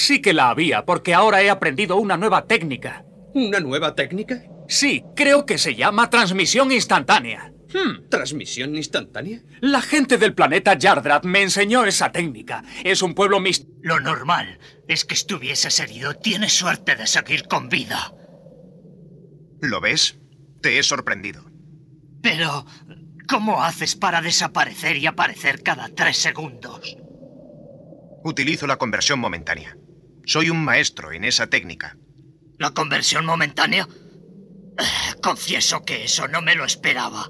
Sí que la había, porque ahora he aprendido una nueva técnica. ¿Una nueva técnica? Sí, creo que se llama transmisión instantánea. Hmm, ¿Transmisión instantánea? La gente del planeta Yardrat me enseñó esa técnica. Es un pueblo mis... Lo normal es que estuvieses herido. Tienes suerte de seguir con vida. ¿Lo ves? Te he sorprendido. Pero, ¿cómo haces para desaparecer y aparecer cada tres segundos? Utilizo la conversión momentánea. Soy un maestro en esa técnica. ¿La conversión momentánea? Eh, confieso que eso no me lo esperaba.